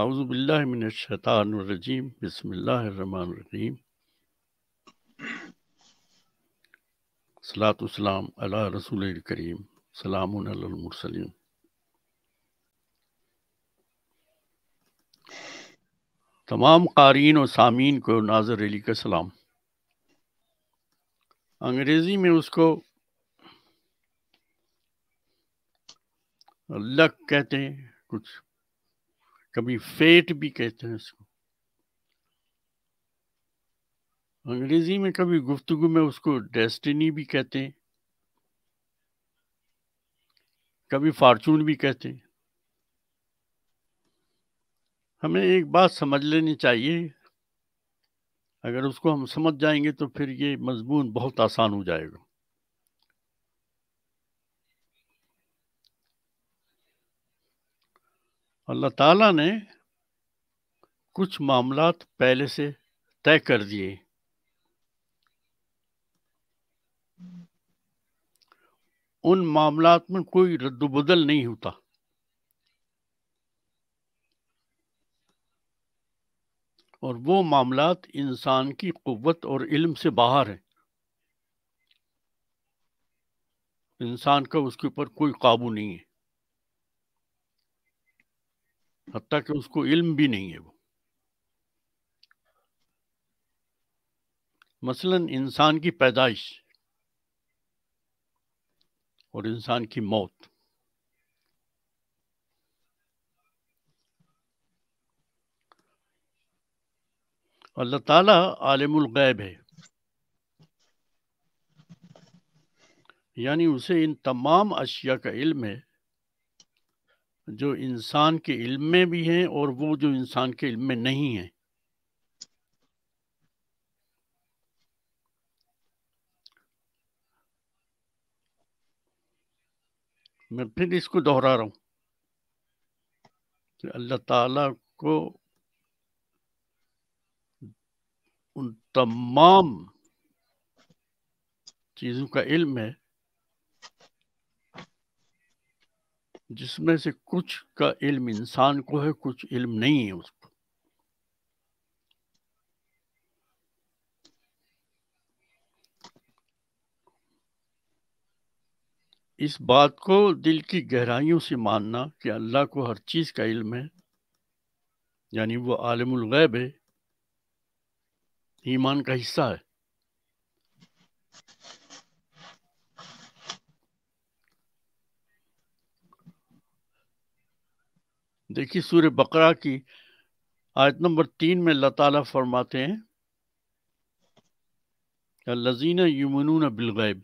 आउज़बिल्लिमिनशैतानरजीम बसमीम सलातम अला रसूल करीम सलामसलिम तमाम कारीन और सामीन को नाजर अली का सलाम अंग्रेज़ी में उसको लक कहते हैं कुछ कभी फेट भी कहते हैं उसको अंग्रेजी में कभी गुफ्तगु में उसको डेस्टिनी भी कहते हैं कभी फार्चून भी कहते हैं हमें एक बात समझ लेनी चाहिए अगर उसको हम समझ जाएंगे तो फिर ये मजमून बहुत आसान हो जाएगा अल्लाह ताला ने कुछ मामला पहले से तय कर दिए उन मामला में कोई रद्दबदल नहीं होता और वो मामला इंसान की कुत और इल्म से बाहर है इंसान का उसके ऊपर कोई काबू नहीं है हती कि उसको इल्म भी नहीं है वो मसलन इंसान की पैदाइश और इंसान की मौत अल्लाह ताला आलिमुल गैब है यानी उसे इन तमाम अशिया का इल्म है जो इंसान के इल्म में भी हैं और वो जो इंसान के इल्म में नहीं हैं मैं फिर इसको दोहरा रहा हूँ कि अल्लाह ताला को उन तमाम चीज़ों का इल्म है जिसमें से कुछ का इल्म इंसान को है कुछ इल्म नहीं है उसको इस बात को दिल की गहराइयों से मानना कि अल्लाह को हर चीज़ का इल्म है यानी वो आलमुल गैब है ईमान का हिस्सा है देखिए सूर्य बकरा की आयत नंबर तीन में अल्लाह ताला फरमाते हैं लजीन यमनून बिलगैब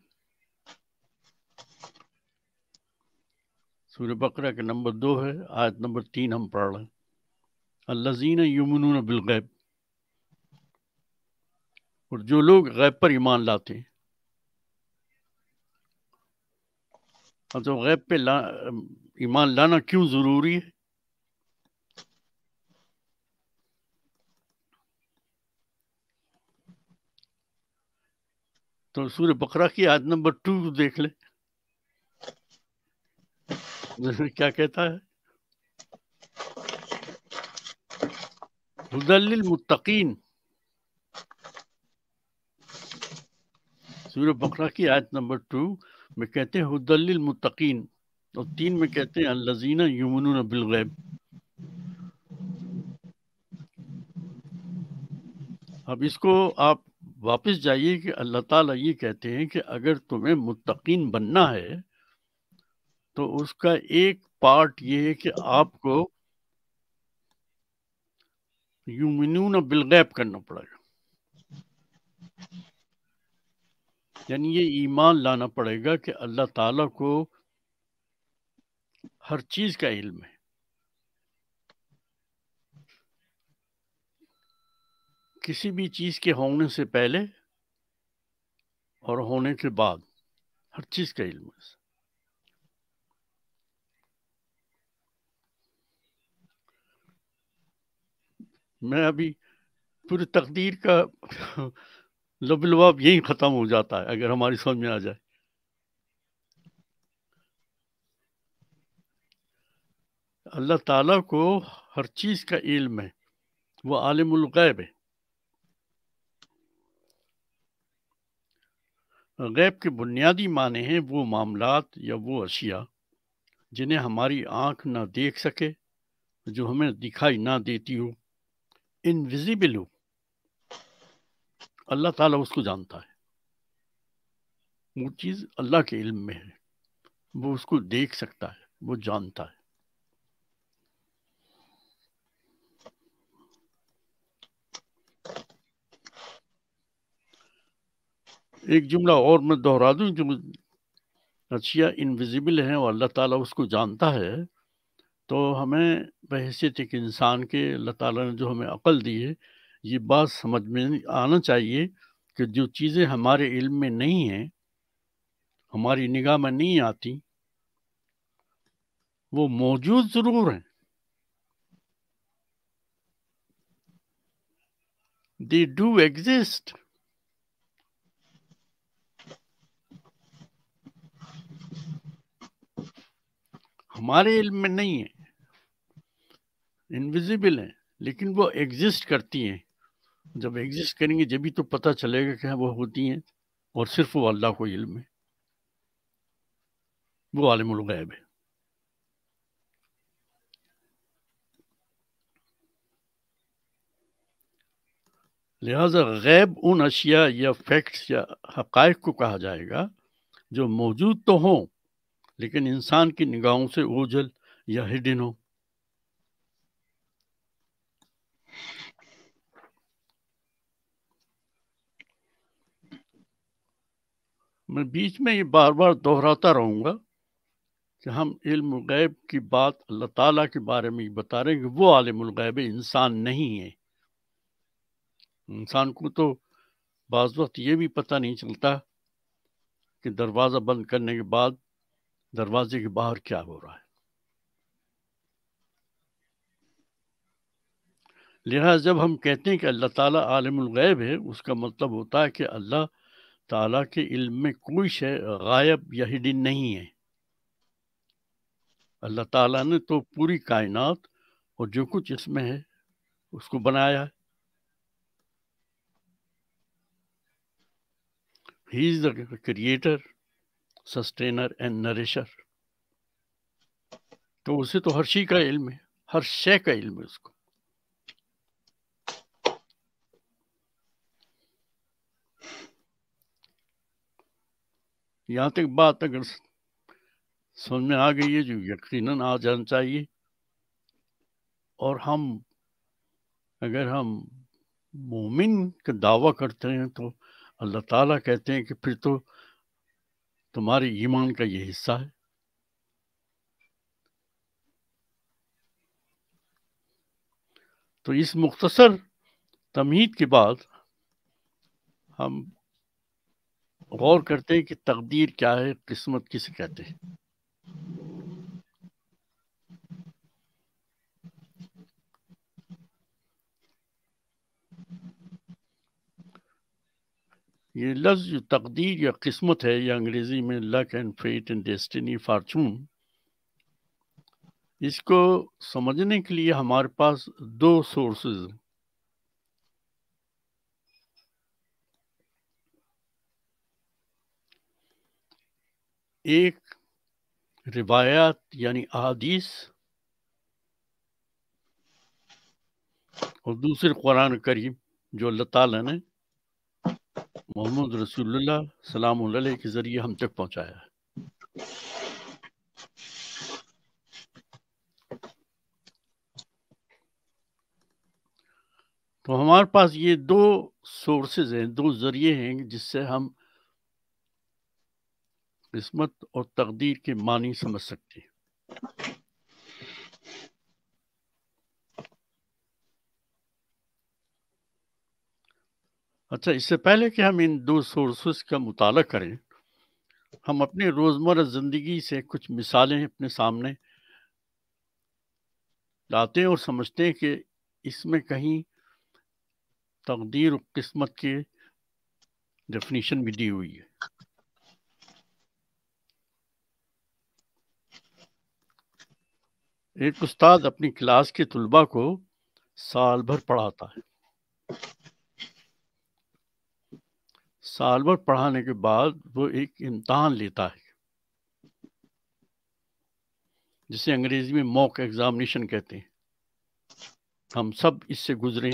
सूर्य बकरा के नंबर दो है आयत नंबर तीन हम पढ़ रहे हैं लजीन यमनून बिलगैब और जो लोग गैब पर ईमान लाते हैं तो गैब पे ला ईमान लाना क्यों ज़रूरी है तो सूर्य बकरा की आयत नंबर टू देख ले क्या कहता है हुदल मुत्तकीन सूर्य बकरा की आयत नंबर टू में कहते हैं हुदल मुत्तकीन और तीन में कहते हैं अल्लाजीना यमुन बिलगैब अब इसको आप वापस जाइए कि अल्लाह ताला ये कहते हैं कि अगर तुम्हें मुतकीन बनना है तो उसका एक पार्ट ये है कि आपको यूमिनून बिलगैब करना पड़ेगा यानी ये ईमान लाना पड़ेगा कि अल्लाह ताला को हर चीज़ का इल्म है किसी भी चीज़ के होने से पहले और होने के बाद हर चीज़ का इल्म है मैं अभी पूरी तकदीर का लबलवाब यही ख़त्म हो जाता है अगर हमारी समझ में आ जाए अल्लाह ताला को हर चीज़ का इल्म है वो आलमुल गैब है गैब के बुनियादी माने हैं वो मामलात या वो अशिया जिन्हें हमारी आँख ना देख सके जो हमें दिखाई ना देती हो इनविजिबल हो अल्लाह ताला उसको जानता है वो चीज़ अल्लाह के इल्म में है वो उसको देख सकता है वो जानता है एक जुमला और मैं दोहरा दूं जो रशिया इनविजिबल है और अल्लाह ताला उसको जानता है तो हमें बहसीत एक इंसान के अल्लाह ताला ने जो हमें अकल दी है ये बात समझ में आना चाहिए कि जो चीज़ें हमारे इल्म में नहीं हैं हमारी निगाह में नहीं आती वो मौजूद ज़रूर हैं दे डू एग्जिस्ट हमारे इल्म में नहीं है इनविजिबल है लेकिन वो एग्जिस्ट करती हैं जब एग्जिस्ट करेंगे जब भी तो पता चलेगा क्या वो होती हैं और सिर्फ वो अल्लाह को इल्म है वो आलमुल गैब है लिहाजा गैब उन अशिया या फैक्ट्स या हक़ को कहा जाएगा जो मौजूद तो हों लेकिन इंसान की निगाहों से ओझल या हिडिन हो मैं बीच में ये बार बार दोहराता रहूंगा कि हम इल्म गैब की बात अल्लाह ताला के बारे में बता रहे हैं कि वो आलमुल गैब इंसान नहीं है इंसान को तो बाज़ वक्त ये भी पता नहीं चलता कि दरवाज़ा बंद करने के बाद दरवाजे के बाहर क्या हो रहा है लिहाजा जब हम कहते हैं कि अल्लाह ताला आलमुल गैब है उसका मतलब होता है कि अल्लाह ताला के इल्म में कोई शय गायब या हिडन नहीं है अल्लाह ताला ने तो पूरी कायनात और जो कुछ इसमें है उसको बनाया है he is the creator sustainer and nourisher तो उसे तो हर शी का इल्म है हर शय का इल्म है उसको यहां तक बात अगर समझ में आ गई है जो यकीन आ जाना चाहिए और हम अगर हम मोमिन का दावा करते हैं तो अल्लाह ताला कहते हैं कि फिर तो तुम्हारे ईमान का ये हिस्सा है तो इस मुख्तसर तमहीद के बाद हम गौर करते हैं कि तकदीर क्या है किस्मत किसे कहते हैं ये लफ्ज जो तकदीर या किस्मत है या अंग्रेज़ी में luck and fate and destiny fortune इसको समझने के लिए हमारे पास दो सोर्सेज एक रिवायात यानी अदीस और दूसरे कुरान करीम जो अल्लाह ताला ने मोहम्मद रसूलुल्लाह सलाम के ज़रिए हम तक पहुंचाया तो हमारे पास ये दो सोर्सेज हैं दो ज़रिए हैं जिससे हम किस्मत और तकदीर के मानी समझ सकते हैं अच्छा इससे पहले कि हम इन दो सोर्सेस का मुताल करें हम अपने रोज़मर्रा ज़िंदगी से कुछ मिसालें अपने सामने लाते हैं और समझते हैं कि इसमें कहीं तकदीर और किस्मत के डेफिनेशन भी दी हुई है एक उस्ताद अपनी क्लास के तलबा को साल भर पढ़ाता है साल भर पढ़ाने के बाद वो एक इम्तहान लेता है जिसे अंग्रेजी में मॉक एग्जामिनेशन कहते हैं हम सब इससे गुजरे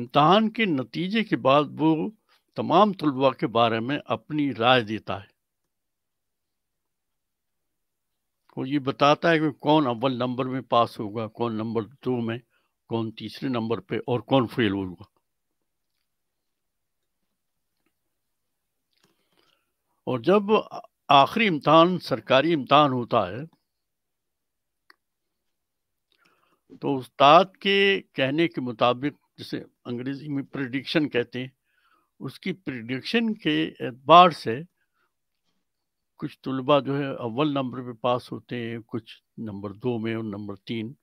इम्तहान के नतीजे के बाद वो तमाम तलबा के बारे में अपनी राय देता है वो ये बताता है कि कौन अव्वल नंबर में पास होगा कौन नंबर दो में कौन तीसरे नंबर पे और कौन फेल होगा और जब आखिरी इम्तहान सरकारी इम्तहान होता है तो उस्ताद के कहने के मुताबिक जिसे अंग्रेजी में प्रिडिक्शन कहते हैं उसकी प्रिडिक्शन के एतबार से कुछ तलबा जो है अव्वल नंबर पे पास होते हैं कुछ नंबर दो में और नंबर तीन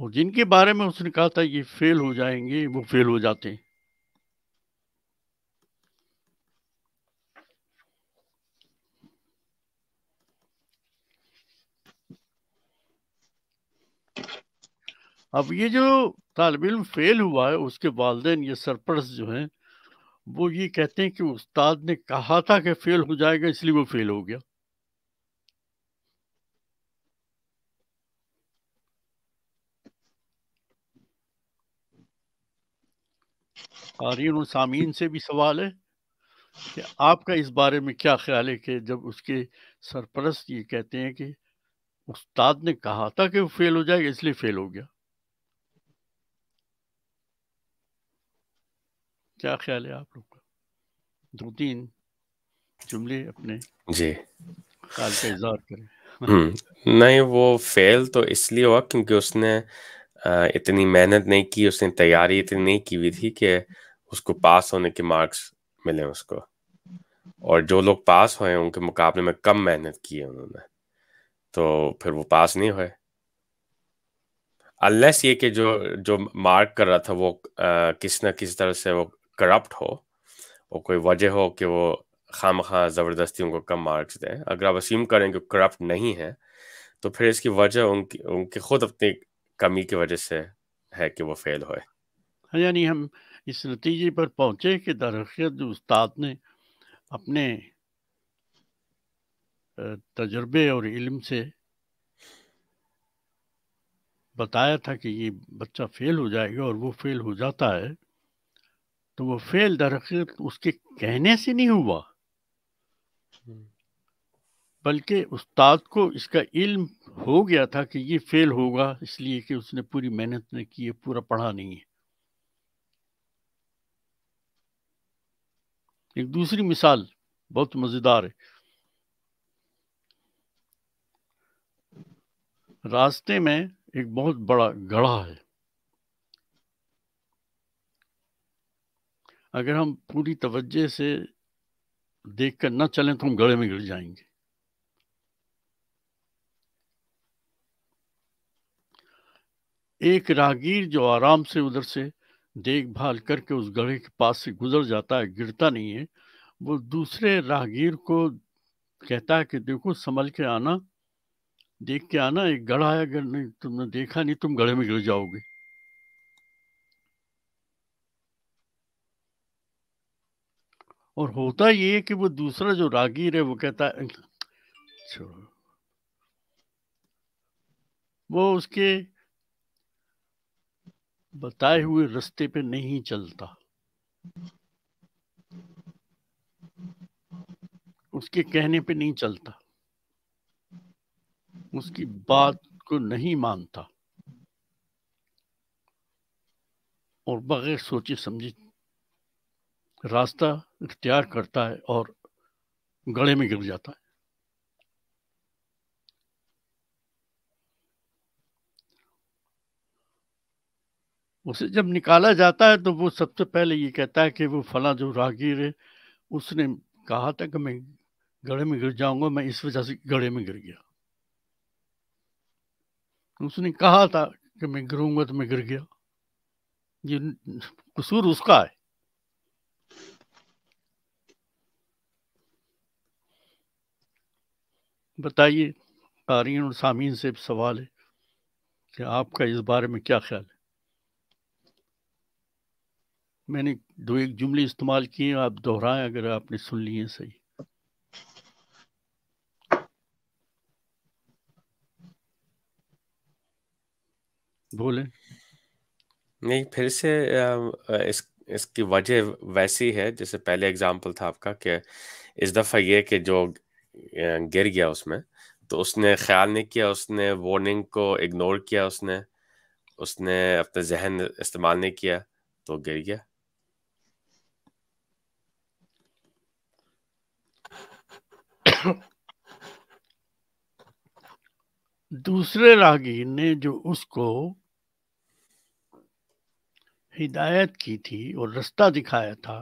और जिनके बारे में उसने कहा था ये फेल हो जाएंगे वो फेल हो जाते हैं अब ये जो तालब इम फेल हुआ है उसके वालदेन ये सरपरस जो हैं वो ये कहते हैं कि उस्ताद ने कहा था कि फेल हो जाएगा इसलिए वो फेल हो गया कारीन और सामीन से भी सवाल है कि आपका इस बारे में क्या ख्याल है कि जब उसके सरपरस ये कहते हैं कि उस्ताद ने कहा था कि वो फेल हो जाएगा इसलिए फेल हो गया क्या ख्याल है आप लोग का दो तीन जुमले अपने जी ख्याल का इजहार करें हम्म, नहीं वो फेल तो इसलिए हुआ क्योंकि उसने इतनी मेहनत नहीं की उसने तैयारी इतनी नहीं की हुई थी कि उसको पास होने के मार्क्स मिले उसको और जो लोग पास हुए उनके मुकाबले में कम मेहनत की है उन्होंने तो फिर वो पास नहीं हुए अनलेस ये कि जो जो मार्क कर रहा था वो किसी किस ना किस तरह से वो करप्ट हो और कोई वजह हो कि वो खाम खा ज़बरदस्ती उनको कम मार्क्स दें अगर आप असीम करें कि करप्ट नहीं है तो फिर इसकी वजह उनकी उनकी खुद अपनी कमी की वजह से है कि वो फेल होए हाँ, यानी हम इस नतीजे पर पहुंचे कि दरअसल उस्ताद ने अपने तजर्बे और इल्म से बताया था कि ये बच्चा फेल हो जाएगा और वो फेल हो जाता है तो वो फेल दरअसल उसके कहने से नहीं हुआ हम्म। बल्कि उस्ताद को इसका इल्म हो गया था कि ये फेल होगा इसलिए कि उसने पूरी मेहनत नहीं की है पूरा पढ़ा नहीं है एक दूसरी मिसाल बहुत मज़ेदार है रास्ते में एक बहुत बड़ा गढ़ा है अगर हम पूरी तवज्जे से देख कर ना चलें तो हम गड़े में गिर जाएंगे एक राहगीर जो आराम से उधर से देखभाल करके उस गढ़े के पास से गुजर जाता है गिरता नहीं है वो दूसरे राहगीर को कहता है कि देखो संभल के आना देख के आना एक गढ़ा है अगर नहीं तुमने देखा नहीं तुम गढ़े में गिर जाओगे और होता ये है कि वो दूसरा जो रागीर है वो कहता है छोड़ो वो उसके बताए हुए रास्ते पे नहीं चलता उसके कहने पे नहीं चलता उसकी बात को नहीं मानता और बगैर सोचे समझे रास्ता इख्तियार करता है और गड़े में गिर जाता है उसे जब निकाला जाता है तो वो सबसे पहले ये कहता है कि वो फला जो राहगीर है उसने कहा था कि मैं गड़े में गिर जाऊंगा मैं इस वजह से गड़े में गिर गया उसने कहा था कि मैं गिरूंगा तो मैं गिर गया ये कसूर उसका है बताइए कारीन और सामीन से सवाल है कि आपका इस बारे में क्या ख्याल है मैंने दो एक जुमले इस्तेमाल किए आप दोहराएं अगर आपने सुन लिए सही बोले नहीं फिर से इस इसकी वजह वैसी है जैसे पहले एग्जाम्पल था आपका कि इस दफ़ा ये कि जो गिर गया उसमें तो उसने ख्याल नहीं किया उसने वार्निंग को इग्नोर किया उसने उसने अपने जहन इस्तेमाल नहीं किया तो गिर गया दूसरे रागीर ने जो उसको हिदायत की थी और रास्ता दिखाया था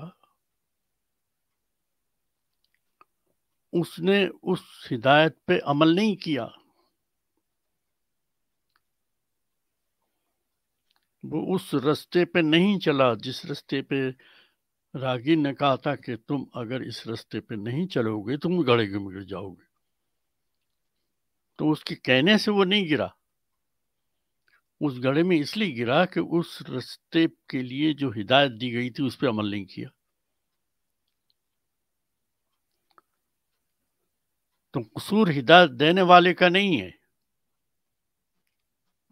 उसने उस हिदायत पे अमल नहीं किया वो उस रास्ते पे नहीं चला जिस रास्ते पे रागी ने कहा था कि तुम अगर इस रास्ते पे नहीं चलोगे तुम तो गड़े गुम गिर जाओगे तो उसके कहने से वो नहीं गिरा उस गड़े में इसलिए गिरा कि उस रास्ते के लिए जो हिदायत दी गई थी उस पर अमल नहीं किया तो कसूर हिदायत देने वाले का नहीं है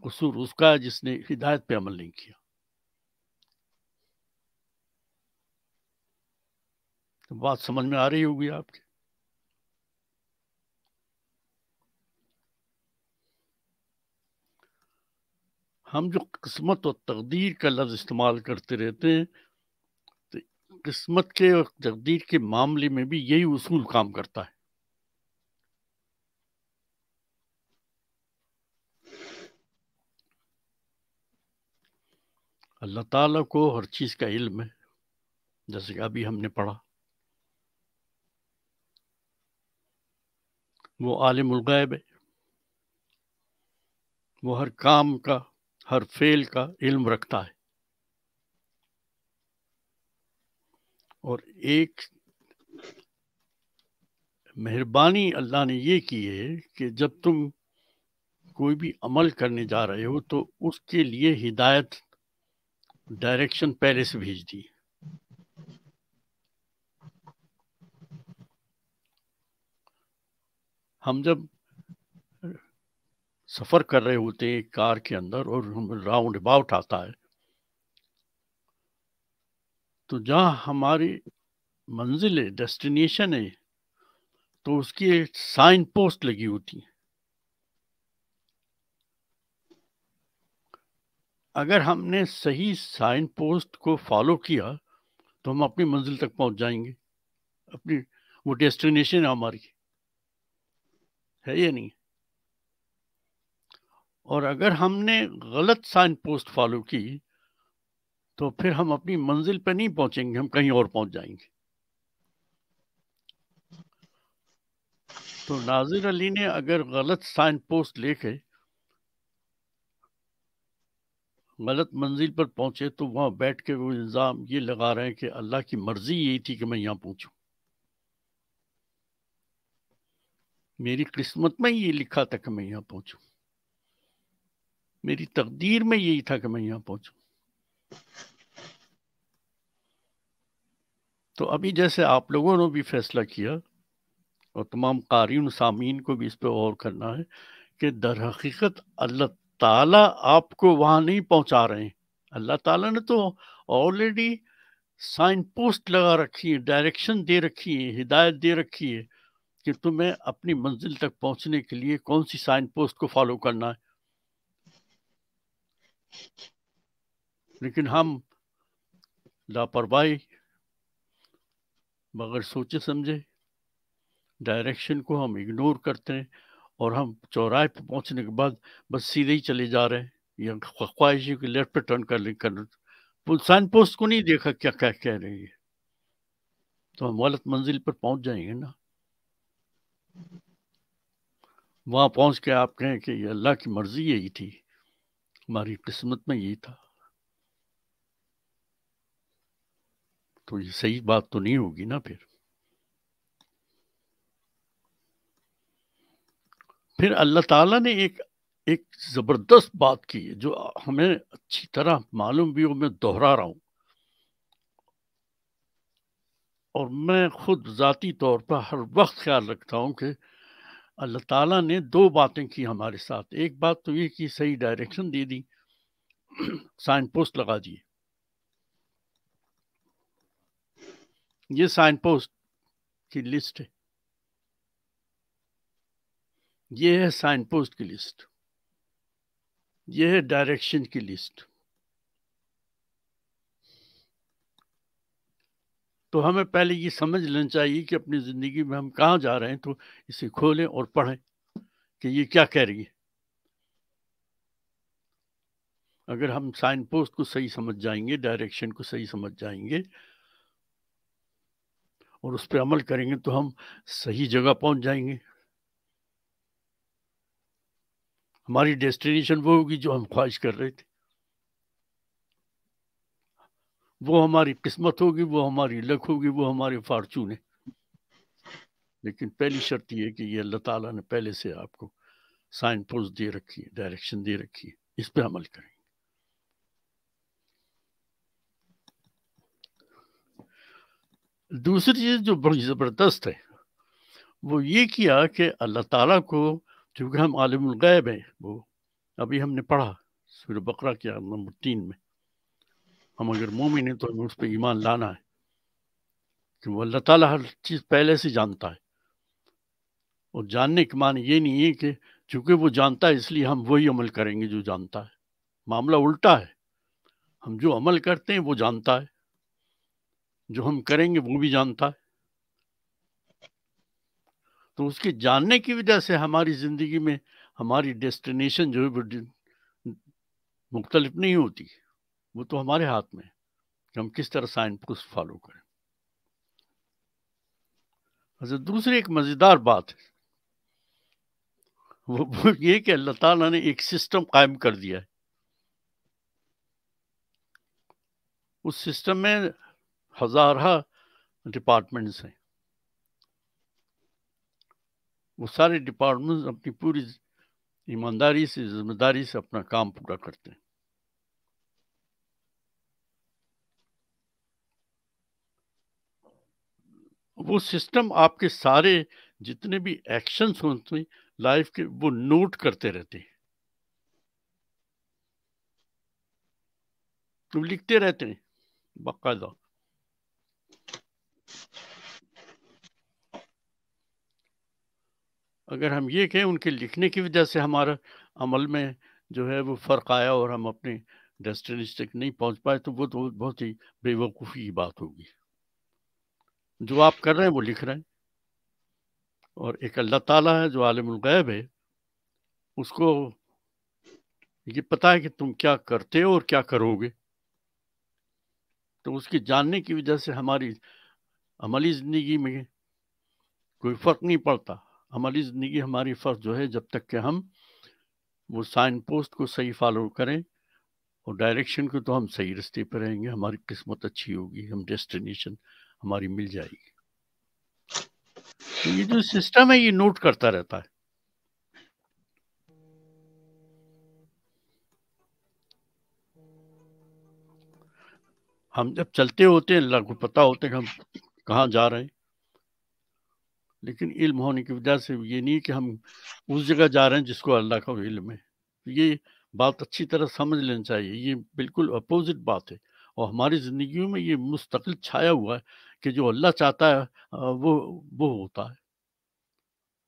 कसूर उसका है जिसने हिदायत पे अमल नहीं किया तो बात समझ में आ रही होगी आपकी हम जो किस्मत और तकदीर का लफ्ज़ इस्तेमाल करते रहते हैं तो किस्मत के और तकदीर के मामले में भी यही उसूल काम करता है अल्लाह ताला को हर चीज़ का इल्म है जैसे कि अभी हमने पढ़ा वो आलिमुल गैब है वो हर काम का हर फेल का इल्म रखता है और एक मेहरबानी अल्लाह ने ये की है कि जब तुम कोई भी अमल करने जा रहे हो तो उसके लिए हिदायत डायरेक्शन पहले से भेज दी हम जब सफ़र कर रहे होते हैं कार के अंदर और राउंड अबाउट आता है तो जहाँ हमारी मंजिल है डेस्टिनेशन है तो उसकी एक साइन पोस्ट लगी होती है अगर हमने सही साइन पोस्ट को फॉलो किया तो हम अपनी मंजिल तक पहुंच जाएंगे अपनी वो डेस्टिनेशन है हमारी है या नहीं और अगर हमने गलत साइन पोस्ट फॉलो की तो फिर हम अपनी मंजिल पर नहीं पहुंचेंगे हम कहीं और पहुंच जाएंगे तो नाजिर अली ने अगर गलत साइन पोस्ट लेके गलत मंजिल पर पहुंचे तो वहाँ बैठ के वो इल्ज़ाम ये लगा रहे हैं कि अल्लाह की मर्ज़ी यही थी कि मैं यहाँ पहुंचू मेरी किस्मत में ये लिखा था कि मैं यहाँ पहुंचू मेरी तकदीर में यही था कि मैं यहाँ पहुंचू तो अभी जैसे आप लोगों ने भी फैसला किया और तमाम कारीन सामीन को भी इस पर गौर करना है कि दर हकीकत अल्लाह ताला आपको वहां नहीं पहुंचा रहे हैं अल्लाह ताला ने तो ऑलरेडी साइन पोस्ट लगा रखी है डायरेक्शन दे रखी है हिदायत दे रखी है कि तुम्हें अपनी मंजिल तक पहुंचने के लिए कौन सी साइन पोस्ट को फॉलो करना है लेकिन हम लापरवाही बगैर सोचे समझे डायरेक्शन को हम इग्नोर करते हैं और हम चौराहे पर पहुंचने के बाद बस सीधे ही चले जा रहे हैं या है कि लेफ्ट पे टर्न कर ले साइन पोस्ट को नहीं देखा क्या क्या कह रही है तो हम गलत मंजिल पर पहुंच जाएंगे ना वहां पहुंच के आप कहें कि ये अल्लाह की मर्जी यही थी हमारी किस्मत में यही था तो ये सही बात तो नहीं होगी ना फिर फिर अल्लाह ताला ने एक एक ज़बरदस्त बात की है जो हमें अच्छी तरह मालूम भी हो मैं दोहरा रहा हूं और मैं खुद ज़ाती तौर पर हर वक्त ख्याल रखता हूँ कि अल्लाह ताला ने दो बातें की हमारे साथ एक बात तो ये कि सही डायरेक्शन दे दी साइन पोस्ट लगा दिए ये साइन पोस्ट की लिस्ट है ये है साइन पोस्ट की लिस्ट ये है डायरेक्शन की लिस्ट तो हमें पहले ये समझ लेना चाहिए कि अपनी ज़िंदगी में हम कहाँ जा रहे हैं तो इसे खोलें और पढ़ें कि ये क्या कह रही है अगर हम साइन पोस्ट को सही समझ जाएंगे डायरेक्शन को सही समझ जाएंगे और उस पर अमल करेंगे तो हम सही जगह पहुंच जाएंगे हमारी डेस्टिनेशन वो होगी जो हम ख्वाहिश कर रहे थे वो हमारी किस्मत होगी वो हमारी लक होगी वो हमारे फार्चून है लेकिन पहली शर्त यह कि ये अल्लाह ताला ने पहले से आपको साइन पोस्ट दे रखी है डायरेक्शन दे रखी है इस पर अमल करेंगे दूसरी चीज़ जो बड़ी ज़बरदस्त है वो ये किया कि अल्लाह ताला को चूँकि हम आलम गैब हैं वो अभी हमने पढ़ा सूर बकरा के नंबर तीन में हम अगर मोमिन हैं तो हमें उस पर ईमान लाना है कि वो अल्लाह ताला हर चीज़ पहले से जानता है और जानने के मान ये नहीं है कि चूँकि वो जानता है इसलिए हम वही अमल करेंगे जो जानता है मामला उल्टा है हम जो अमल करते हैं वो जानता है जो हम करेंगे वो भी जानता है तो उसके जानने की वजह से हमारी ज़िंदगी में हमारी डेस्टिनेशन जो है वो मुख्तलिफ नहीं होती वो तो हमारे हाथ में कि हम किस तरह साइंस को फॉलो करें अच्छा दूसरी एक मज़ेदार बात है वो, वो ये कि अल्लाह ताला ने एक सिस्टम कायम कर दिया है उस सिस्टम में हजारा डिपार्टमेंट्स हैं वो सारे डिपार्टमेंट्स अपनी पूरी ईमानदारी से जिम्मेदारी से अपना काम पूरा करते हैं वो सिस्टम आपके सारे जितने भी एक्शंस होते हैं लाइफ के वो नोट करते रहते हैं तो लिखते रहते हैं बाकायदा अगर हम ये कहें उनके लिखने की वजह से हमारा अमल में जो है वो फ़र्क आया और हम अपने डेस्टिनेशन तक नहीं पहुंच पाए तो वो तो बहुत ही बेवकूफ़ी की बात होगी जो आप कर रहे हैं वो लिख रहे हैं और एक अल्लाह ताला है जो आलमुल गैब है उसको ये पता है कि तुम क्या करते हो और क्या करोगे तो उसके जानने की वजह से हमारी अमली ज़िंदगी में कोई फ़र्क नहीं पड़ता हमारी ज़िंदगी हमारी फ़र्ज जो है जब तक कि हम वो साइन पोस्ट को सही फॉलो करें और डायरेक्शन को तो हम सही रास्ते पर रहेंगे हमारी किस्मत अच्छी होगी हम डेस्टिनेशन हमारी मिल जाएगी तो ये जो सिस्टम है ये नोट करता रहता है हम जब चलते होते हैं अल्लाह को पता होता है कि हम कहाँ जा रहे हैं लेकिन इल्म होने की वजह से ये नहीं कि हम उस जगह जा रहे हैं जिसको अल्लाह का इल्म है ये बात अच्छी तरह समझ लेनी चाहिए ये बिल्कुल अपोजिट बात है और हमारी ज़िंदगी में ये मुस्तकिल छाया हुआ है कि जो अल्लाह चाहता है वो वो होता है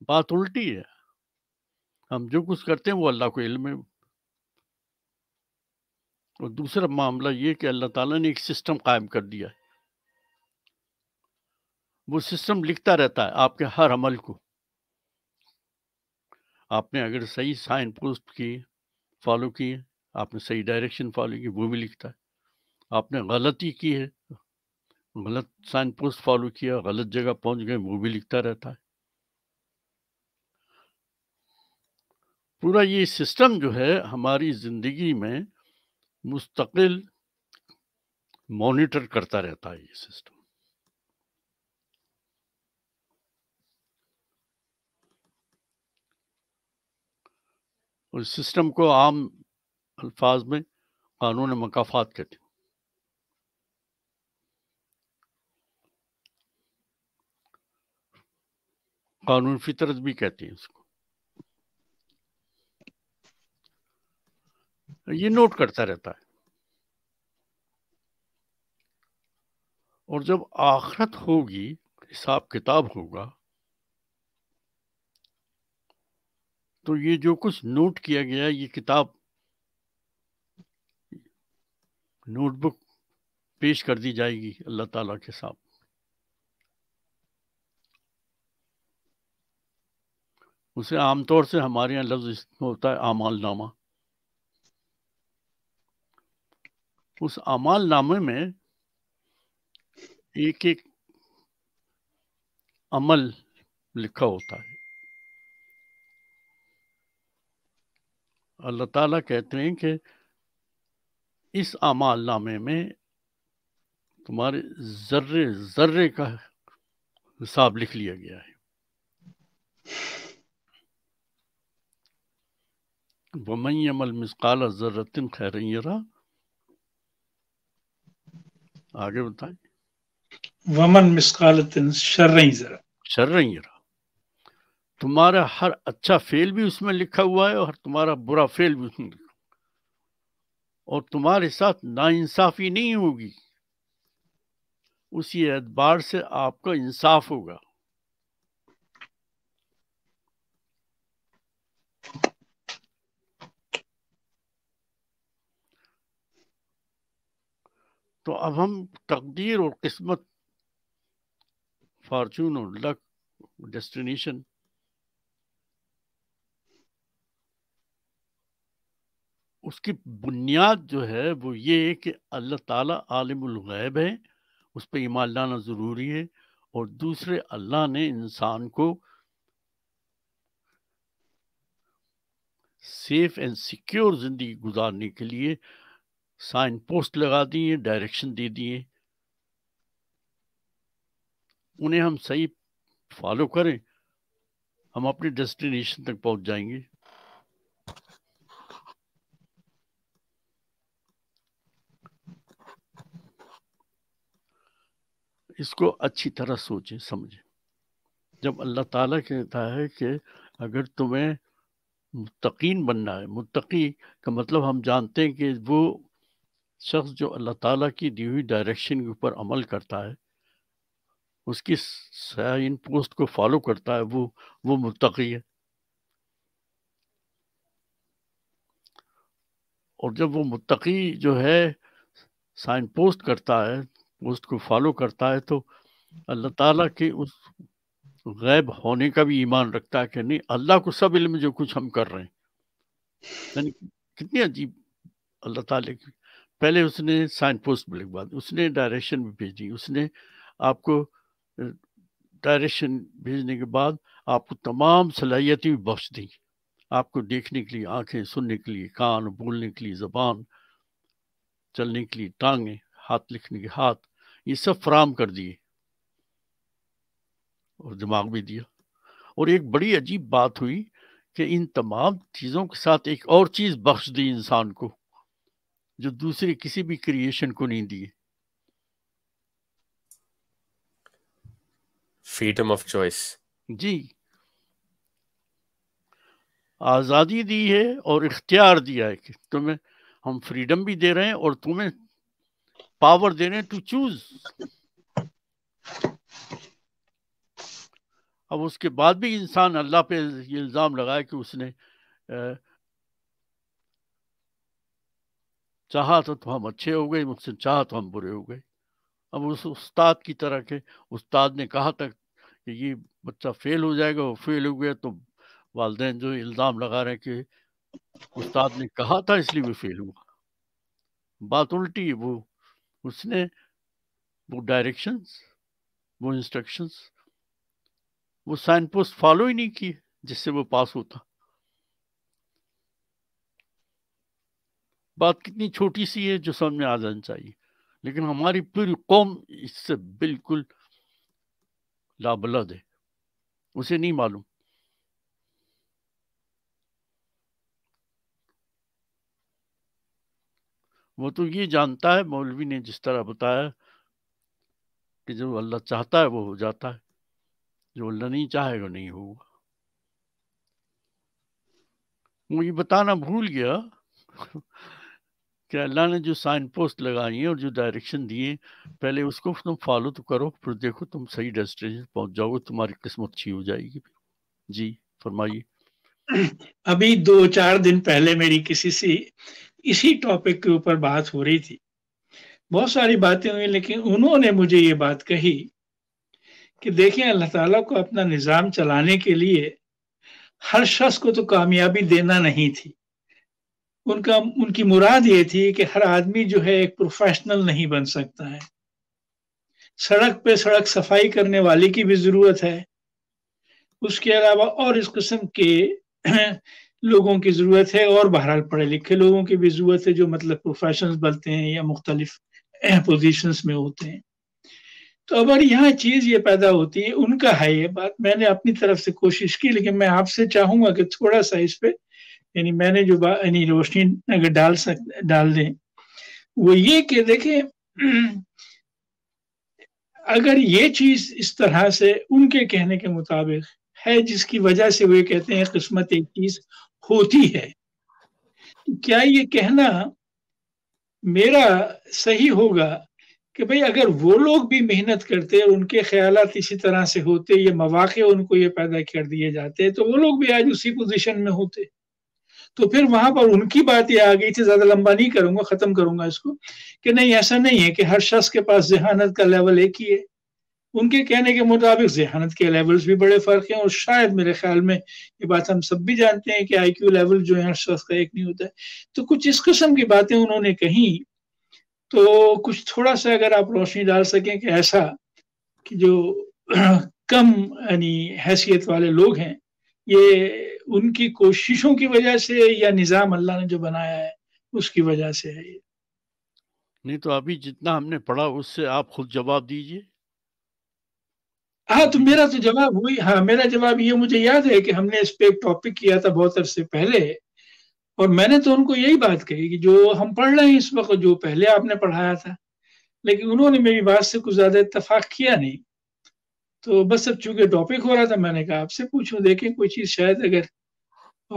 बात उल्टी है हम जो कुछ करते हैं वो अल्लाह को इल्म है और दूसरा मामला ये कि अल्लाह ताला ने एक सिस्टम कायम कर दिया है वो सिस्टम लिखता रहता है आपके हर अमल को आपने अगर सही साइन पोस्ट किए फॉलो किए आपने सही डायरेक्शन फॉलो की वो भी लिखता है आपने गलती की है गलत साइन पोस्ट फॉलो किया गलत जगह पहुंच गए वो भी लिखता रहता है पूरा ये सिस्टम जो है हमारी ज़िंदगी में मुस्तकिल मॉनिटर करता रहता है ये सिस्टम उस सिस्टम को आम अल्फाज में कानून मकाफात कहते हैं कानून फितरत भी कहते हैं इसको ये नोट करता रहता है और जब आखरत होगी हिसाब किताब होगा तो ये जो कुछ नोट किया गया ये किताब नोटबुक पेश कर दी जाएगी अल्लाह ताला के साथ उसे आमतौर से हमारे यहाँ लफ्ज होता है आमाल नामा उस आमाल नामे में एक एक अमल लिखा होता है अल्लाह ताला कहते हैं कि इस अमाल नामे में तुम्हारे जर्रे जर्रे का हिसाब लिख लिया गया है वमयमल मिसकाला जर्रतिन खैरयरा आगे बताएं वमन मिसकालतिन शर्रयरा शर्रयरा तुम्हारा हर अच्छा फेल भी उसमें लिखा हुआ है और तुम्हारा बुरा फेल भी उसमें लिखा और तुम्हारे साथ नाइंसाफ़ी नहीं होगी उसी एतबार से आपका इंसाफ होगा तो अब हम तकदीर और किस्मत फॉर्चून और लक डेस्टिनेशन उसकी बुनियाद जो है वो ये है कि अल्लाह ताला आलिमुल गैब है उस पर ईमान लाना ज़रूरी है और दूसरे अल्लाह ने इंसान को सेफ एंड सिक्योर ज़िंदगी गुजारने के लिए साइन पोस्ट लगा दिए डायरेक्शन दे दिए उन्हें हम सही फॉलो करें हम अपने डेस्टिनेशन तक पहुंच जाएंगे इसको अच्छी तरह सोचे समझे जब अल्लाह ताला कहता है कि अगर तुम्हें मुतकीन बनना है मुतकी का मतलब हम जानते हैं कि वो शख्स जो अल्लाह ताला की दी हुई डायरेक्शन के ऊपर अमल करता है उसकी साइन पोस्ट को फॉलो करता है वो वो मुतकी है और जब वो मुतकी जो है साइन पोस्ट करता है उसको फॉलो करता है तो अल्लाह ताला के उस गैब होने का भी ईमान रखता है कि नहीं अल्लाह को सब इल्म जो कुछ हम कर रहे हैं कितनी अजीब अल्लाह ताला की पहले उसने साइन पोस्ट भी लिखवा दी उसने डायरेक्शन भी भेजी उसने आपको डायरेक्शन भेजने के बाद आपको तमाम सलाहियतें भी बख्श दी आपको देखने के लिए आंखें सुनने के लिए कान बोलने के लिए ज़बान चलने के लिए टांगें हाथ लिखने के हाथ ये सब फ्राम कर दिए और दिमाग भी दिया और एक बड़ी अजीब बात हुई कि इन तमाम चीज़ों के साथ एक और चीज़ बख्श दी इंसान को जो दूसरे किसी भी क्रिएशन को नहीं दिए फ्रीडम ऑफ चॉइस जी आज़ादी दी है और इख्तियार दिया है कि तुम्हें हम फ्रीडम भी दे रहे हैं और तुम्हें पावर देने टू चूज अब उसके बाद भी इंसान अल्लाह पे ये इल्ज़ाम लगाए कि उसने चाहा तो, तो हम अच्छे हो गए मुझसे चाहा तो हम बुरे हो गए अब उस उस्ताद की तरह के उस्ताद ने कहा तक कि ये बच्चा फेल हो जाएगा वो फेल हो गया तो वालदे जो इल्ज़ाम लगा रहे कि उस्ताद ने कहा था इसलिए वो फेल हुआ बात उल्टी है वो उसने वो डायरेक्शंस वो इंस्ट्रक्शंस वो साइन पोस्ट फॉलो ही नहीं किए जिससे वो पास होता बात कितनी छोटी सी है जो समझ में आ जानी चाहिए लेकिन हमारी पूरी कौम इससे बिल्कुल लाबलद है उसे नहीं मालूम वो तो ये जानता है मौलवी ने जिस तरह बताया कि जो अल्लाह चाहता है वो हो जाता है जो अल्लाह नहीं चाहेगा नहीं होगा वो ये बताना भूल गया कि अल्लाह ने जो साइन पोस्ट लगाई है और जो डायरेक्शन दिए पहले उसको तुम फॉलो तो करो फिर देखो तुम सही डेस्टिनेशन पहुंच जाओगे तुम्हारी किस्मत अच्छी हो जाएगी जी फरमाइए अभी दो चार दिन पहले मेरी किसी से इसी टॉपिक के ऊपर बात हो रही थी बहुत सारी बातें हुई लेकिन उन्होंने मुझे ये बात कही कि देखें अल्लाह ताला को अपना निज़ाम चलाने के लिए हर शख्स को तो कामयाबी देना नहीं थी उनका उनकी मुराद ये थी कि हर आदमी जो है एक प्रोफेशनल नहीं बन सकता है सड़क पे सड़क सफाई करने वाले की भी ज़रूरत है उसके अलावा और इस किस्म के लोगों की ज़रूरत है और बहरहाल पढ़े लिखे लोगों की भी ज़रूरत है जो मतलब प्रोफेशन बनते हैं या मुख्तलिफ पोजिशन में होते हैं तो अगर यहाँ चीज़ ये पैदा होती है उनका है ये बात मैंने अपनी तरफ से कोशिश की लेकिन मैं आपसे चाहूंगा कि थोड़ा सा इस पर यानी मैंने जो यानी रोशनी अगर डाल सक डाल दें वो ये कि देखें अगर ये चीज़ इस तरह से उनके कहने के मुताबिक है जिसकी वजह से वे कहते हैं किस्मत एक चीज होती है क्या ये कहना मेरा सही होगा कि भाई अगर वो लोग भी मेहनत करते और उनके ख्याल इसी तरह से होते ये मौाक़े उनको ये पैदा कर दिए जाते तो वो लोग भी आज उसी पोजीशन में होते तो फिर वहां पर उनकी बात ये आ गई थी ज्यादा लंबा नहीं करूंगा खत्म करूंगा इसको कि नहीं ऐसा नहीं है कि हर शख्स के पास जहानत का लेवल एक ही है उनके कहने के मुताबिक जहानत के लेवल्स भी बड़े फ़र्क हैं और शायद मेरे ख्याल में ये बात हम सब भी जानते हैं कि आई क्यू लेवल जो है हर शख्स का एक नहीं होता है तो कुछ इस कस्म की बातें उन्होंने कही तो कुछ थोड़ा सा अगर आप रोशनी डाल सकें कि ऐसा कि जो कम यानी हैसियत वाले लोग हैं ये उनकी कोशिशों की वजह से या निज़ाम अल्लाह ने जो बनाया है उसकी वजह से है ये नहीं तो अभी जितना हमने पढ़ा उससे आप खुद जवाब दीजिए हाँ तो मेरा तो जवाब वही हाँ मेरा जवाब ये मुझे याद है कि हमने इस पे एक टॉपिक किया था बहुत अरसे पहले और मैंने तो उनको यही बात कही कि जो हम पढ़ रहे हैं इस वक्त जो पहले आपने पढ़ाया था लेकिन उन्होंने मेरी बात से कुछ ज्यादा इतफाक किया नहीं तो बस अब चूंकि टॉपिक हो रहा था मैंने कहा आपसे पूछू देखें कोई चीज शायद अगर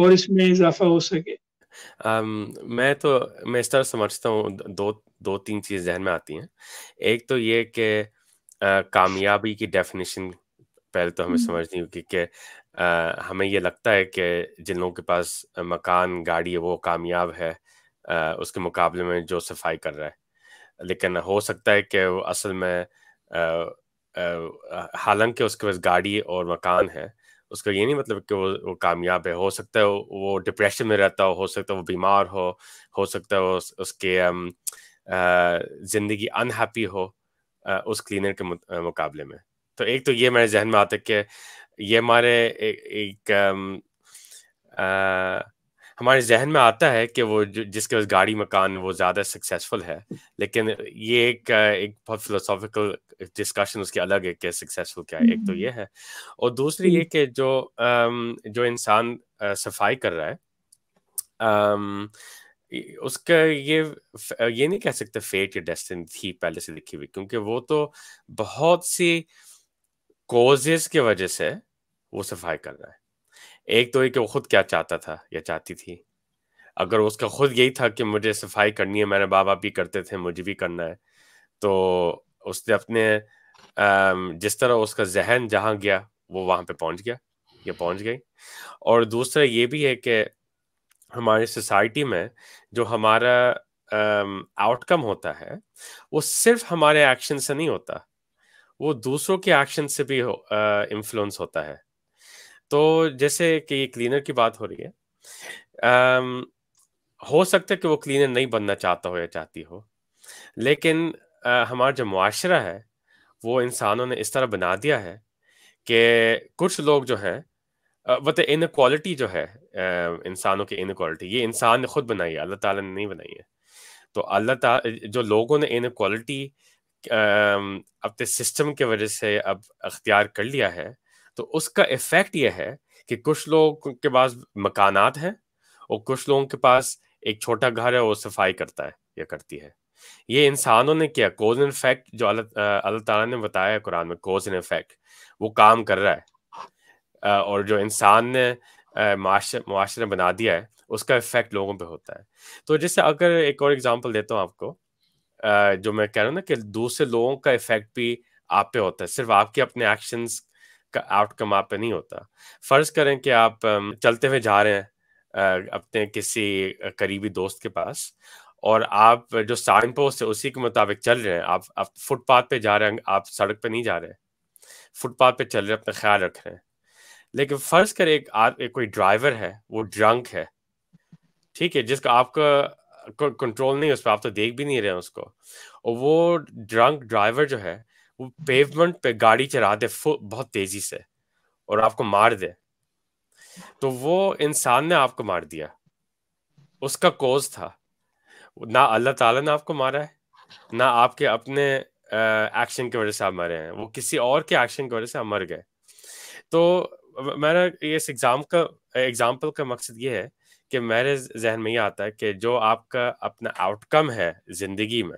और इसमें इजाफा हो सके um, मैं तो मैं इस तरह समझता हूँ दो दो तीन चीज़ जहन में आती हैं एक तो ये कि कामयाबी की डेफिनेशन पहले तो हमें हम्म। समझनी होगी कि हमें ये लगता है कि जिन लोगों के पास मकान गाड़ी है वो कामयाब है उसके मुकाबले में जो सफाई कर रहा है लेकिन हो सकता है कि वो असल में हालांकि उसके पास गाड़ी और मकान है उसका ये नहीं मतलब कि वो वो कामयाब है हो सकता है वो डिप्रेशन में रहता हो हो सकता है वो बीमार हो हो सकता है वो उस, उसके ज़िंदगी अनहैप्पी हो उस क्लीनर के मुकाबले में तो एक तो ये मेरे जहन में आता कि ये हमारे एक, एक आ, हमारे जहन में आता है कि वो जिसके उस गाड़ी मकान वो ज़्यादा सक्सेसफुल है लेकिन ये एक एक बहुत फिलोसॉफिकल डिस्कशन उसके अलग है कि सक्सेसफुल क्या है एक तो ये हम्म। है और दूसरी ये कि जो जो इंसान सफाई कर रहा है उसका ये ये नहीं कह सकते फेट या डेस्टिन थी पहले से लिखी हुई क्योंकि वो तो बहुत सी कोजेस के वजह से वो सफाई कर रहा है एक तो ये कि वो खुद क्या चाहता था या चाहती थी अगर उसका खुद यही था कि मुझे सफाई करनी है मेरे बाबा भी करते थे मुझे भी करना है तो उसने अपने जिस तरह उसका जहन जहां गया वो वहां पे पहुंच गया या पहुंच गई और दूसरा ये भी है कि हमारी सोसाइटी में जो हमारा आउटकम होता है वो सिर्फ हमारे एक्शन से नहीं होता वो दूसरों के एक्शन से भी इन्फ्लुएंस होता है तो जैसे कि क्लीनर की बात हो रही है um, हो सकता है कि वो क्लीनर नहीं बनना चाहता हो या चाहती हो लेकिन uh, हमारा जो मुआरा है वो इंसानों ने इस तरह बना दिया है कि कुछ लोग जो हैं इन क्वालिटी तो जो है इंसानों की इन क्वालिटी ये इंसान ने खुद बनाई है अल्लाह ताला ने नहीं बनाई है तो अल्लाह जो लोगों ने इन क्वालिटी अपने सिस्टम के वजह से अब अख्तियार कर लिया है तो उसका इफ़ेक्ट यह है कि कुछ लोगों के पास मकानात हैं और कुछ लोगों के पास एक छोटा घर है वो सफाई करता है या करती है ये इंसानों ने किया कोज एंड इफेक्ट जो अल्लाह अल्लाह ताला ने बताया कुरान में कोज एंड इफेक्ट वो काम कर रहा है और जो इंसान ने माशरे बना दिया है उसका इफेक्ट लोगों पे होता है तो जैसे अगर एक और एग्जांपल देता हूँ आपको जो मैं कह रहा हूँ ना कि दूसरे लोगों का इफेक्ट भी आप पे होता है सिर्फ आपके अपने एक्शंस का आउटकम आप पे नहीं होता फर्ज करें कि आप चलते हुए जा रहे हैं अपने किसी करीबी दोस्त के पास और आप जो साइन पोस्ट है उसी के मुताबिक चल रहे हैं आप, आप फुटपाथ पे जा रहे हैं आप सड़क पे नहीं जा रहे फुटपाथ पे चल रहे हैं अपना ख्याल रख रहे हैं लेकिन फर्ज कर एक, एक कोई ड्राइवर है वो ड्रंक है ठीक है जिसका आपका कंट्रोल नहीं उस पर आप तो देख भी नहीं रहे उसको और वो ड्रंक ड्राइवर जो है वो पेवमेंट पे गाड़ी चला दे बहुत तेजी से और आपको मार दे तो वो इंसान ने आपको मार दिया उसका कोज था ना अल्लाह ताला ने आपको मारा है ना आपके अपने एक्शन की वजह से आप मरे हैं वो किसी और के एक्शन की वजह से आप मर गए तो मेरा इस एग्जाम का एग्जाम्पल का मकसद ये है कि मेरे जहन में ये आता है कि जो आपका अपना आउटकम है जिंदगी में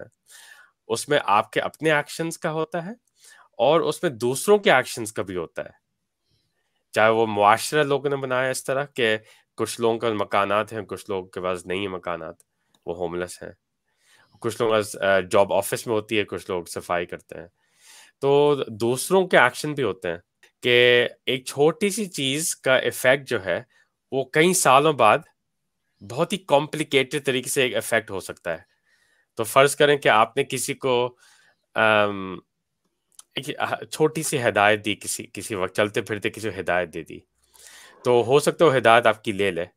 उसमें आपके अपने एक्शंस का होता है और उसमें दूसरों के एक्शंस का भी होता है चाहे वो मुआशरा लोगों ने बनाया इस तरह के कुछ लोगों का मकानात हैं कुछ लोगों के पास नहीं है मकानात वो होमलेस हैं कुछ लोग जॉब ऑफिस में होती है कुछ लोग सफाई करते हैं तो दूसरों के एक्शन भी होते हैं कि एक छोटी सी चीज का इफेक्ट जो है वो कई सालों बाद बहुत ही कॉम्प्लिकेटेड तरीके से एक इफेक्ट हो सकता है तो फर्ज करें कि आपने किसी को आम, एक छोटी सी हिदायत दी किसी किसी वक्त चलते फिरते किसी को हिदायत दे दी तो हो सकता है वो हिदायत आपकी ले ले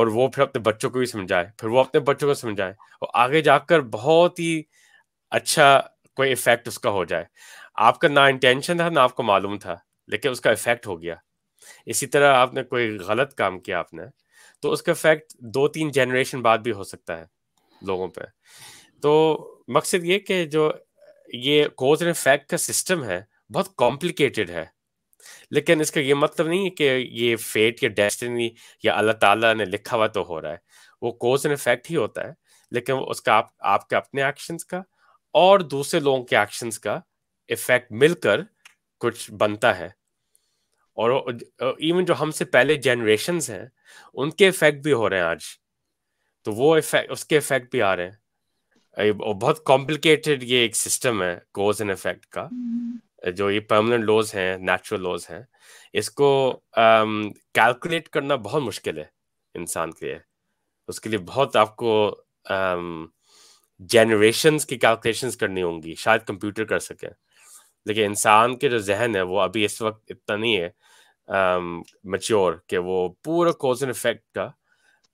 और वो फिर अपने बच्चों को भी समझाए फिर वो अपने बच्चों को समझाए और आगे जाकर बहुत ही अच्छा कोई इफेक्ट उसका हो जाए आपका ना इंटेंशन था ना आपको मालूम था लेकिन उसका इफेक्ट हो गया इसी तरह आपने कोई गलत काम किया आपने तो उसका इफेक्ट दो तीन जनरेशन बाद भी हो सकता है लोगों पे तो मकसद ये कि जो ये कोज एंड इफेक्ट का सिस्टम है बहुत कॉम्प्लिकेटेड है लेकिन इसका ये मतलब नहीं है कि ये फेट या डेस्टिनी या अल्लाह ताला ने लिखा हुआ तो हो रहा है वो कोज एंड इफेक्ट ही होता है लेकिन उसका आप आपके अपने एक्शंस का और दूसरे लोगों के एक्शंस का इफेक्ट मिलकर कुछ बनता है और इवन जो हमसे पहले जनरेशन हैं उनके इफेक्ट भी हो रहे हैं आज तो वो इफेक्ट उसके इफेक्ट भी आ रहे हैं और बहुत कॉम्प्लिकेटेड ये एक सिस्टम है कोज एंड इफेक्ट का mm-hmm. जो ये परमानेंट लॉज हैं नेचुरल लॉज हैं इसको कैलकुलेट um, करना बहुत मुश्किल है इंसान के लिए उसके लिए बहुत आपको जनरेशन um, की कैलकुलेशंस करनी होंगी शायद कंप्यूटर कर सके लेकिन इंसान के जो जहन है वो अभी इस वक्त इतना नहीं है मच्योर um, कि वो पूरा कॉज एंड इफेक्ट का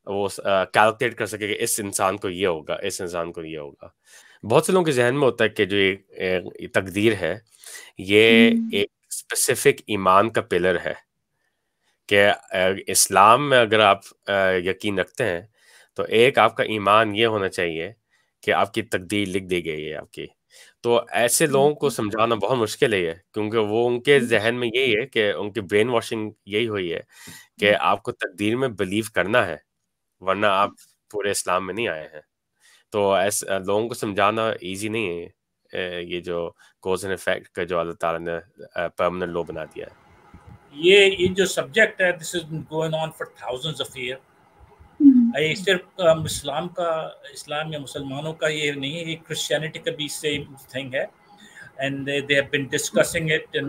वो कैलकुलेट uh, कर सके कि इस इंसान को ये होगा इस इंसान को ये होगा बहुत से लोगों के जहन में होता है कि जो ये तकदीर है ये hmm. एक स्पेसिफिक ईमान का पिलर है कि uh, इस्लाम में अगर आप uh, यकीन रखते हैं तो एक आपका ईमान ये होना चाहिए कि आपकी तकदीर लिख दी गई है आपकी तो ऐसे लोगों को समझाना बहुत मुश्किल है क्योंकि वो उनके जहन में यही है कि उनकी ब्रेन वॉशिंग यही हुई है कि आपको तकदीर में बिलीव करना है वरना आप पूरे इस्लाम में नहीं आए हैं तो ऐसे लोगों को समझाना इजी नहीं है ये जो कोज एंड इफेक्ट का जो अल्लाह ताला ने परमानेंट लॉ बना दिया है ये ये जो सब्जेक्ट है this is going on for thousands of year ये सिर्फ इस्लाम का इस्लाम या मुसलमानों का ये नहीं है ये क्रिश्चियनिटी का भी सेम थिंग है and they have been discussing it and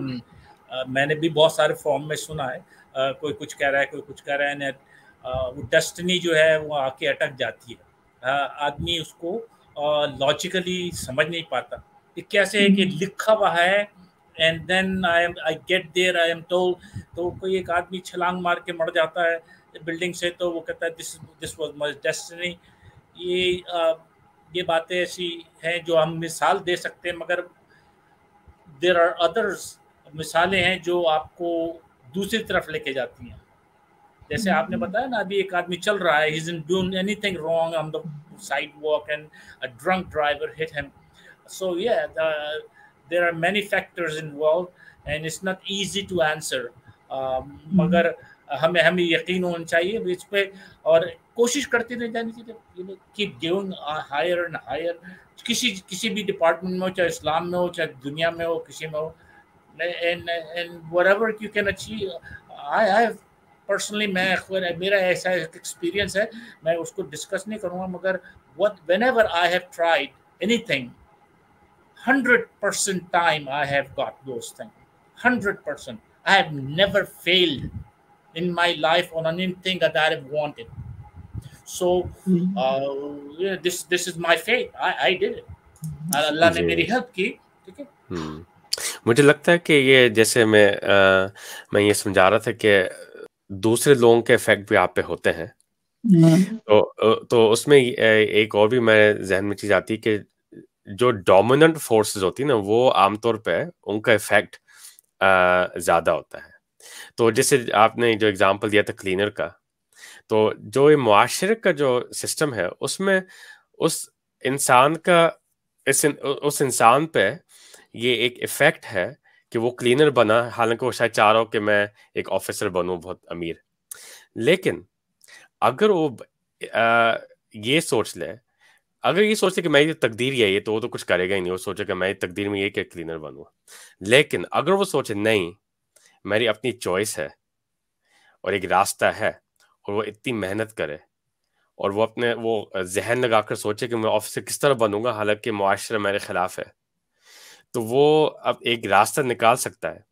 मैंने भी बहुत सारे फॉर्म में सुना है uh, कोई कुछ कह रहा है कोई कुछ कह रहा है एंड वो डस्टनी जो है वो आके अटक जाती है uh, आदमी उसको लॉजिकली uh, समझ नहीं पाता कि कैसे है कि लिखा हुआ है and then I am I get there I am तो कोई एक आदमी छलांग मार के मर जाता है बिल्डिंग से तो वो कहता है this this was much destiny ये आ, ये बातें ऐसी हैं जो हम मिसाल दे सकते हैं मगर देर आर अदर्स मिसालें हैं जो आपको दूसरी तरफ लेके जाती हैं जैसे हम्म, आपने हम्म। बताया ना अभी एक आदमी चल रहा है is in doing any wrong on the sidewalk and a drunk driver hit him so ये there are many factors involve and it's not easy to answer मगर mm -hmm. हमें हमें यकीन होना चाहिए इस पर और कोशिश करते रह जाने की keep giving higher and higher किसी किसी भी डिपार्टमेंट में हो चाहे इस्लाम में हो चाहे दुनिया में हो किसी में हो and and you can achieve I have personally मैं मेरा ऐसा एक्सपीरियंस है मैं उसको डिस्कस नहीं करूँगा मगर what whenever I have tried anything hundred percent time I have got those thing hundred percent I have never failed in my life on anything that I have wanted. So mm-hmm. uh, yeah, this this is my fate. I, I did it. And mm-hmm. Allah ne meri help ki. है hmm. मुझे लगता है कि ये जैसे मैं आ, मैं ये समझा रहा था कि दूसरे लोगों के इफेक्ट भी आप पे होते हैं तो तो उसमें एक और भी मैं जहन में चीज आती है कि जो डोमिनेंट फोर्सेस होती है ना वो आमतौर पे उनका इफेक्ट ज्यादा होता है तो जैसे आपने जो एग्जाम्पल दिया था क्लीनर का तो जो ये मुआशरे का जो सिस्टम है उसमें उस इंसान का इस उस इंसान पे ये एक इफेक्ट है कि वो क्लीनर बना हालांकि वो शायद चाह रहा हो कि मैं एक ऑफिसर बनूं बहुत अमीर लेकिन अगर वो आ, ये सोच ले अगर ये सोचे कि मेरी तकदीर ही है ये तो वो तो कुछ करेगा ही नहीं वो सोचेगा मैं तकदीर में ये क्या क्लीनर बनूं लेकिन अगर वो सोचे नहीं मेरी अपनी चॉइस है और एक रास्ता है और वो इतनी मेहनत करे और वो अपने वो जहन लगा कर सोचे कि मैं ऑफिसर किस तरह बनूंगा हालांकि माशरा मेरे ख़िलाफ़ है तो वो अब एक रास्ता निकाल सकता है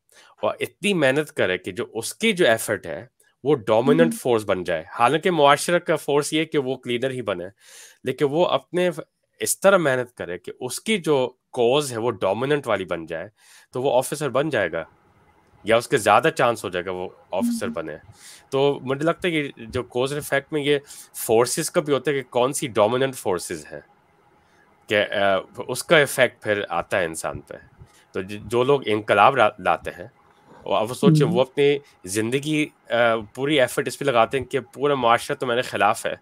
और इतनी मेहनत करे कि जो उसकी जो एफर्ट है वो डोमिनेंट हम्म। फोर्स बन जाए हालांकि मुआशरे का फोर्स ये कि वो क्लीनर ही बने लेकिन वो अपने इस तरह मेहनत करे कि उसकी जो कॉज है वो डोमिनेंट वाली बन जाए तो वो ऑफिसर बन जाएगा या उसके ज़्यादा चांस हो जाएगा वो ऑफिसर हम्म। बने तो मुझे लगता है कि जो कोज इफेक्ट में ये फोर्सेस का भी होता है कि कौन सी डोमिनेंट फोर्सेस हैं कि उसका इफेक्ट फिर आता है इंसान पे तो जो लोग इनकलाब लाते हैं अब सोचिए वो हम्म। अपनी ज़िंदगी पूरी एफर्ट इस पर लगाते हैं कि पूरा माशरा तो मेरे ख़िलाफ़ है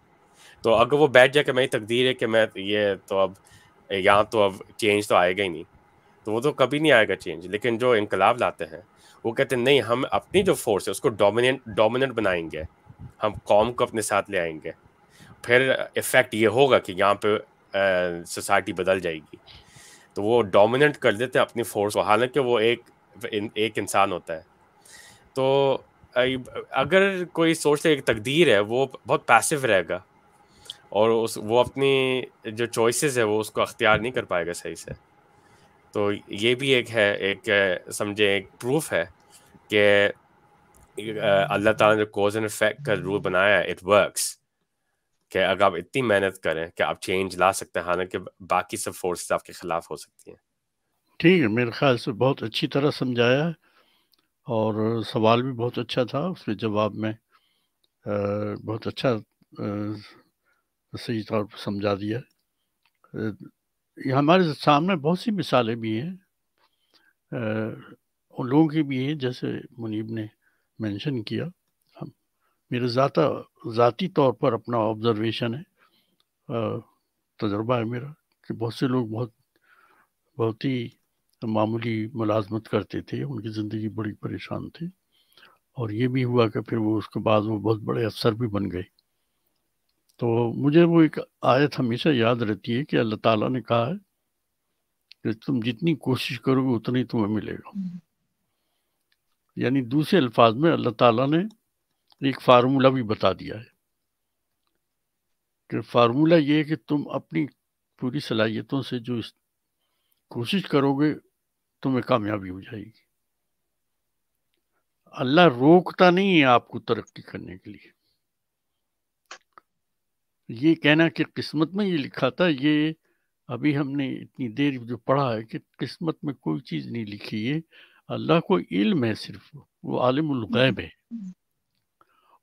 तो अगर वो बैठ जाए कि मेरी तकदीर है कि मैं ये तो अब यहाँ तो अब चेंज तो आएगा ही नहीं तो वो तो कभी नहीं आएगा चेंज लेकिन जो इनकलाब लाते हैं वो कहते हैं नहीं हम अपनी जो फोर्स है उसको डोमिनेंट डोमिनेंट बनाएंगे हम कॉम को अपने साथ ले आएंगे फिर इफेक्ट ये होगा कि यहाँ पे सोसाइटी बदल जाएगी तो वो डोमिनेंट कर देते हैं अपनी फोर्स को हालांकि वो एक एक इंसान होता है तो अगर कोई सोचते एक तकदीर है वो बहुत पैसिव रहेगा और उस वो अपनी जो चॉइसेस है वो उसको अख्तियार नहीं कर पाएगा सही से तो ये भी एक है एक समझे एक प्रूफ है कि अल्लाह ताला ने कोज एंड इफेक्ट का रूल बनाया है इट वर्क्स कि अगर आप इतनी मेहनत करें कि आप चेंज ला सकते हैं हालांकि बाकी सब फोर्सेस आपके खिलाफ हो सकती हैं ठीक है मेरे ख्याल से बहुत अच्छी तरह समझाया है और सवाल भी बहुत अच्छा था उसके जवाब में आ, बहुत अच्छा आ, सही तौर पर समझा दिया हमारे सामने बहुत सी मिसालें भी हैं उन लोगों की भी हैं जैसे मुनीब ने मेंशन किया हम मेरे ज़्यादा ज़ाती तौर पर अपना ऑब्जर्वेशन है तजर्बा है मेरा कि बहुत से लोग बहुत बहुत ही मामूली मुलाजमत करते थे उनकी ज़िंदगी बड़ी परेशान थी और ये भी हुआ कि फिर वो उसके बाद वो बहुत बड़े अफसर भी बन गए तो मुझे वो एक आयत हमेशा याद रहती है कि अल्लाह ताला ने कहा है कि तुम जितनी कोशिश करोगे उतना ही तुम्हें मिलेगा यानी दूसरे अल्फाज में अल्लाह ताला ने एक फार्मूला भी बता दिया है कि फार्मूला ये है कि तुम अपनी पूरी सलाहियतों से जो कोशिश करोगे तुम्हें कामयाबी हो जाएगी अल्लाह रोकता नहीं है आपको तरक्की करने के लिए ये कहना कि किस्मत में ये लिखा था ये अभी हमने इतनी देर जो पढ़ा है कि किस्मत में कोई चीज़ नहीं लिखी है अल्लाह को इल्म है सिर्फ वो आलिमुल है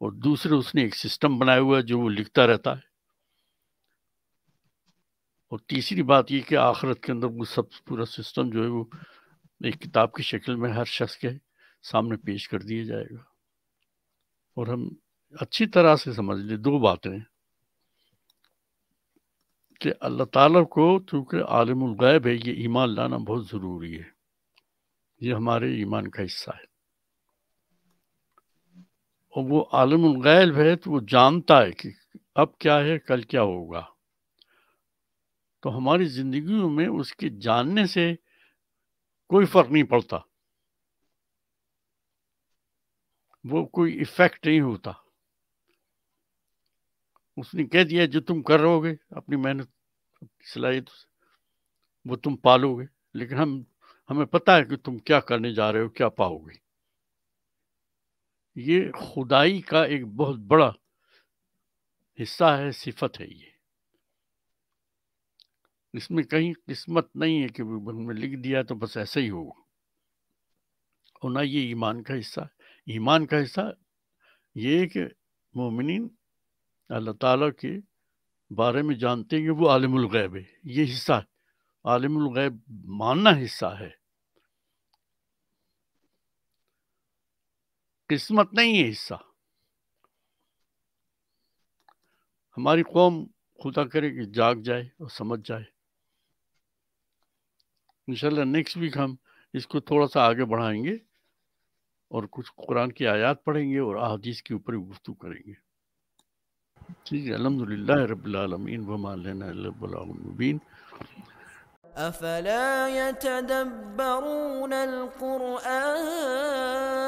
और दूसरे उसने एक सिस्टम बनाया हुआ है जो वो लिखता रहता है और तीसरी बात ये कि आखरत के अंदर वो सब पूरा सिस्टम जो है वो एक किताब की शक्ल में हर शख्स के सामने पेश कर दिया जाएगा और हम अच्छी तरह से समझ लें दो बातें कि अल्लाह ताला को चूँकि आलमुल गैब है ये ईमान लाना बहुत ज़रूरी है ये हमारे ईमान का हिस्सा है और वो आलमुल गैब है तो वो जानता है कि अब क्या है कल क्या होगा तो हमारी ज़िंदगी में उसके जानने से कोई फ़र्क नहीं पड़ता वो कोई इफ़ेक्ट नहीं होता उसने कह दिया जो तुम कर रहोगे अपनी मेहनत सिलाई तो वो तुम पालोगे लेकिन हम हमें पता है कि तुम क्या करने जा रहे हो क्या पाओगे ये खुदाई का एक बहुत बड़ा हिस्सा है सिफत है ये इसमें कहीं किस्मत नहीं है कि हमने लिख दिया तो बस ऐसे ही होगा और ना ये ईमान का हिस्सा ईमान का हिस्सा ये कि मोमिन अल्लाह ताला के बारे में जानते हैं कि वो आलिमुल गैब है ये हिस्सा है आलिमुल गैब मानना हिस्सा है किस्मत नहीं है हिस्सा हमारी कौम खुदा करे कि जाग जाए और समझ जाए इंशाल्लाह नेक्स्ट वीक हम इसको थोड़ा सा आगे बढ़ाएंगे और कुछ कुरान की आयत पढ़ेंगे और अहदीस के ऊपर गुफ्तु करेंगे الحمد لله رب العالمين وما لنا الا البلاغ المبين افلا يتدبرون القران